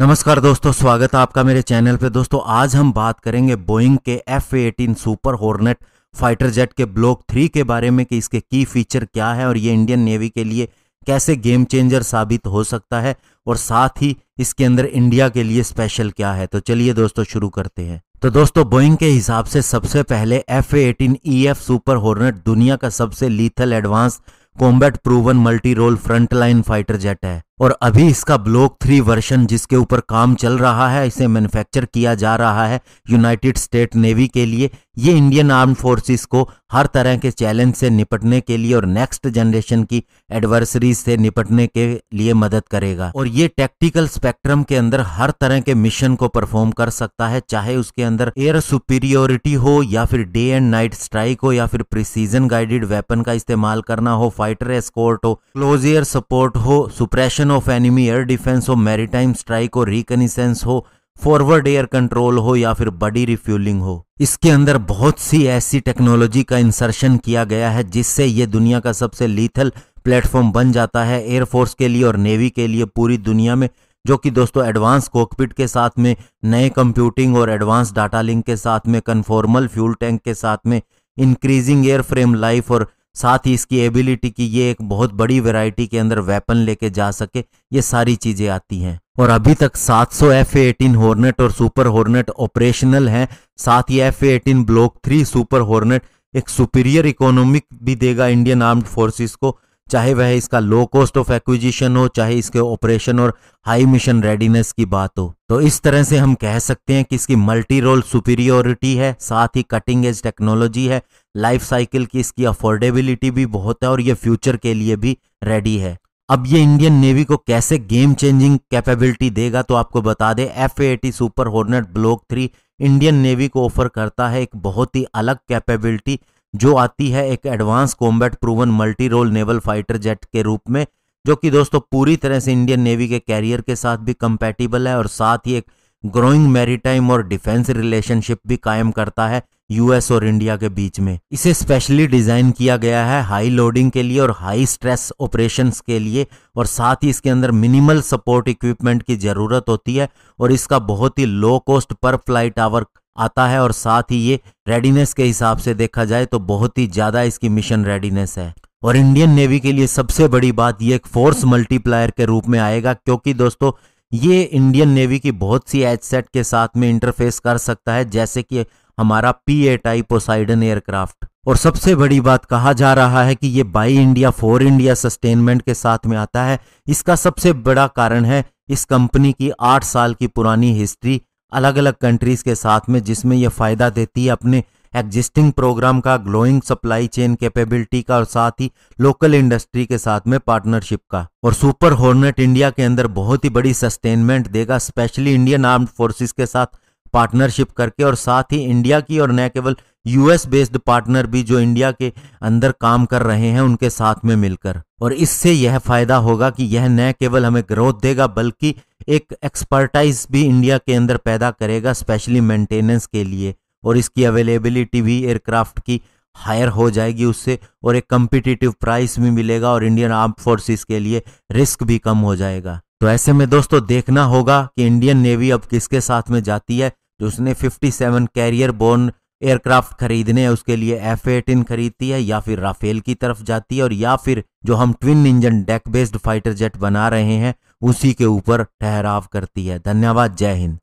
नमस्कार दोस्तों स्वागत है आपका मेरे चैनल पे दोस्तों आज हम बात करेंगे बोइंग के F eighteen Super Hornet fighter jet के ब्लॉक थ्री के बारे में कि इसके की फीचर क्या है और ये इंडियन नेवी के लिए कैसे गेम चेंजर साबित हो सकता है और साथ ही इसके अंदर इंडिया के लिए स्पेशल क्या है तो चलिए दोस्तों शुरू करते हैं तो दोस्तों बोइंग के हिसाब से सबसे पहले F eighteen E F Super Hornet दुनिया का सबसे lethal advance combat proven multi role frontline fighter jet है और अभी इसका ब्लॉक थ्री वर्षन जिसके ऊपर काम चल रहा है इसे मैन्युफैक्चर किया जा रहा है यूनाइटेड स्टेट नेवी के लिए ये इंडियन आर्म फोर्सेस को हर तरह के चैलेंज से निपटने के लिए और नेक्स्ट जनरेशन की एडवर्सरी से निपटने के लिए मदद करेगा और ये टेक्टिकल स्पेक्ट्रम के अंदर हर तरह के मिशन को परफॉर्म कर सकता है चाहे उसके अंदर एयर सुपीरियोरिटी हो या फिर डे एंड नाइट स्ट्राइक हो या फिर प्रिसीजन गाइडेड वेपन का इस्तेमाल करना हो फाइटर एस्कोर्ट हो क्लोज एयर सपोर्ट हो suppression precision of enemy air defence हो मैरिटाइम स्ट्राइक हो रिकनिसेंस हो फॉरवर्ड एयर कंट्रोल हो या फिर बडी रिफ्यूलिंग हो इसके अंदर बहुत सी ऐसी टेक्नोलॉजी का इंसर्शन किया गया है जिससे ये दुनिया का सबसे लीथल प्लेटफॉर्म बन जाता है एयरफोर्स के लिए और नेवी के लिए पूरी दुनिया में जो कि दोस्तों एडवांस कोकपिट के साथ में नए कंप्यूटिंग और एडवांस डाटा लिंक के साथ में कन्फॉर्मल फ्यूल टैंक के साथ में इंक्रीजिंग एयर फ्रेम लाइफ और साथ ही इसकी एबिलिटी की ये एक बहुत बड़ी वैरायटी के अंदर वेपन लेके जा सके ये सारी चीज़ें आती हैं और अभी तक 700 एफ एटीन हॉर्नेट और सुपर हॉर्नेट ऑपरेशनल हैं साथ ही F eighteen block three Super Hornet एक सुपीरियर इकोनॉमिक भी देगा इंडियन आर्म्ड फोर्सेस को चाहे वह इसका लो कॉस्ट ऑफ एक्विजिशन हो चाहे इसके ऑपरेशन और हाई मिशन रेडीनेस की बात हो तो इस तरह से हम कह सकते हैं कि इसकी मल्टी रोल सुपीरियोरिटी है साथ ही कटिंग एज टेक्नोलॉजी है लाइफ साइकिल की इसकी अफोर्डेबिलिटी भी बहुत है और ये फ्यूचर के लिए भी रेडी है अब ये इंडियन नेवी को कैसे गेम चेंजिंग कैपेबिलिटी देगा तो आपको बता दें F eighteen Super Hornet block three Indian Navy को ऑफर करता है एक बहुत ही अलग कैपेबिलिटी जो आती है एक advance combat proven multi role naval fighter jet के रूप में जो कि दोस्तों पूरी तरह से इंडियन नेवी के कैरियर के साथ भी कंपैटिबल है और साथ ही एक ग्रोइंग मैरीटाइम और डिफेंस रिलेशनशिप भी कायम करता है यूएस और इंडिया के बीच में इसे स्पेशली डिजाइन किया गया है हाई लोडिंग के लिए और हाई स्ट्रेस ऑपरेशन के लिए और साथ ही इसके अंदर मिनिमल सपोर्ट इक्विपमेंट की जरूरत होती है और इसका बहुत ही लो कॉस्ट पर फ्लाइट आवर आता है और साथ ही ये रेडीनेस के हिसाब से देखा जाए तो बहुत ही ज़्यादा इसकी मिशन रेडीनेस है और इंडियन नेवी के लिए सबसे बड़ी बात ये एक फोर्स मल्टीप्लायर के रूप में आएगा क्योंकि दोस्तों ये इंडियन नेवी की बहुत सी एच सेट के साथ में इंटरफेस कर सकता है जैसे कि हमारा P A type Poseidon aircraft और सबसे बड़ी बात कहा जा रहा है कि ये buy India for India sustainment के साथ में आता है इसका सबसे बड़ा कारण है इस कंपनी की आठ साल की पुरानी हिस्ट्री अलग अलग कंट्रीज के साथ में जिसमें यह फ़ायदा देती है अपने एग्जिस्टिंग प्रोग्राम का ग्लोइंग सप्लाई चेन कैपेबिलिटी का और साथ ही लोकल इंडस्ट्री के साथ में पार्टनरशिप का और सुपर हॉर्नेट इंडिया के अंदर बहुत ही बड़ी सस्टेनमेंट देगा स्पेशली इंडियन आर्म फोर्सेस के साथ पार्टनरशिप करके और साथ ही इंडिया की और न केवल यूएस बेस्ड पार्टनर भी जो इंडिया के अंदर काम कर रहे हैं उनके साथ में मिलकर और इससे यह फायदा होगा कि यह न केवल हमें ग्रोथ देगा बल्कि एक एक्सपर्टाइज भी इंडिया के अंदर पैदा करेगा स्पेशली मेंटेनेंस के लिए और इसकी अवेलेबिलिटी भी एयरक्राफ्ट की हायर हो जाएगी उससे और एक कम्पिटिटिव प्राइस भी मिलेगा और इंडियन आर्म फोर्सेस के लिए रिस्क भी कम हो जाएगा तो ऐसे में दोस्तों देखना होगा कि इंडियन नेवी अब किसके साथ में जाती है जो उसने 57 कैरियर बोर्न एयरक्राफ्ट खरीदने हैं उसके लिए एफ एटीन खरीदती है या फिर राफेल की तरफ जाती है और या फिर जो हम twin engine deck based fighter jet बना रहे हैं उसी के ऊपर ठहराव करती है धन्यवाद जय हिंद